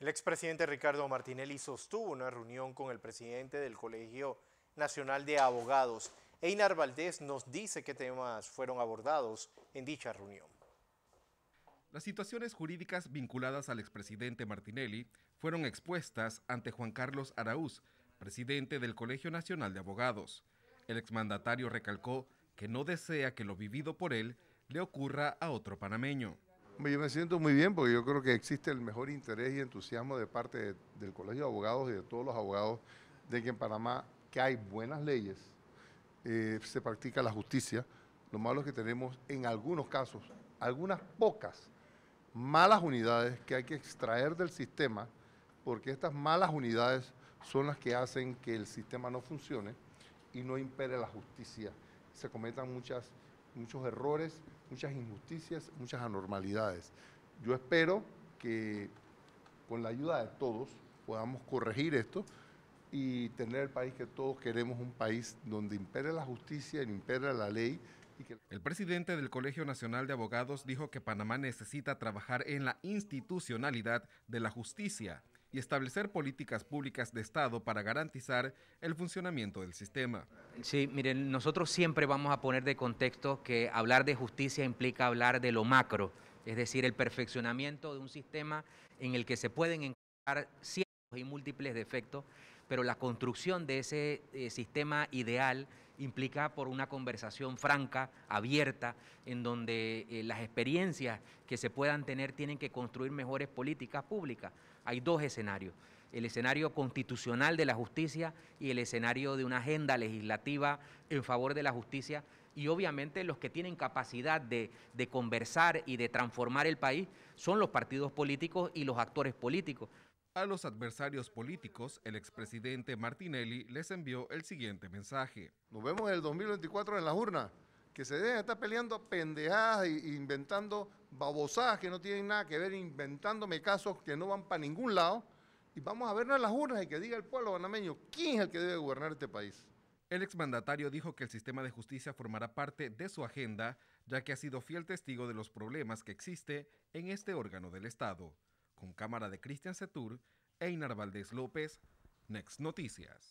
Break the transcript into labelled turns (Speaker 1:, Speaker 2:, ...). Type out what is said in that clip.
Speaker 1: El expresidente Ricardo Martinelli sostuvo una reunión con el presidente del Colegio Nacional de Abogados. Einar Valdés nos dice qué temas fueron abordados en dicha reunión. Las situaciones jurídicas vinculadas al expresidente Martinelli fueron expuestas ante Juan Carlos Araúz, presidente del Colegio Nacional de Abogados. El exmandatario recalcó que no desea que lo vivido por él le ocurra a otro panameño.
Speaker 2: Yo me siento muy bien porque yo creo que existe el mejor interés y entusiasmo de parte del Colegio de Abogados y de todos los abogados de que en Panamá que hay buenas leyes, eh, se practica la justicia. Lo malo es que tenemos en algunos casos, algunas pocas malas unidades que hay que extraer del sistema porque estas malas unidades son las que hacen que el sistema no funcione y no impere la justicia. Se cometan muchas muchos errores, muchas injusticias, muchas anormalidades. Yo espero que con la ayuda de todos podamos corregir esto y tener el país que todos
Speaker 1: queremos, un país donde impere la justicia, impere la ley. El presidente del Colegio Nacional de Abogados dijo que Panamá necesita trabajar en la institucionalidad de la justicia y establecer políticas públicas de Estado para garantizar el funcionamiento
Speaker 3: del sistema. Sí, miren, nosotros siempre vamos a poner de contexto que hablar de justicia implica hablar de lo macro, es decir, el perfeccionamiento de un sistema en el que se pueden encontrar hay múltiples defectos, pero la construcción de ese eh, sistema ideal implica por una conversación franca, abierta, en donde eh, las experiencias que se puedan tener tienen que construir mejores políticas públicas. Hay dos escenarios, el escenario constitucional de la justicia y el escenario de una agenda legislativa en favor de la justicia y obviamente los que tienen capacidad de conversar y de transformar el país son los partidos políticos y los actores políticos.
Speaker 1: A los adversarios políticos, el expresidente Martinelli les envió el siguiente mensaje. Nos vemos en el 2024 en las urnas. Que se dejen estar peleando
Speaker 2: pendejadas e inventando babosadas que no tienen nada que ver, inventándome casos que no
Speaker 1: van para ningún lado. Y vamos a vernos en las urnas y que diga el pueblo panameño quién es el que debe gobernar este país. El exmandatario dijo que el sistema de justicia formará parte de su agenda, ya que ha sido fiel testigo de los problemas que existe en este órgano del Estado con cámara de Cristian Setur, e Inar Valdés López, Next Noticias.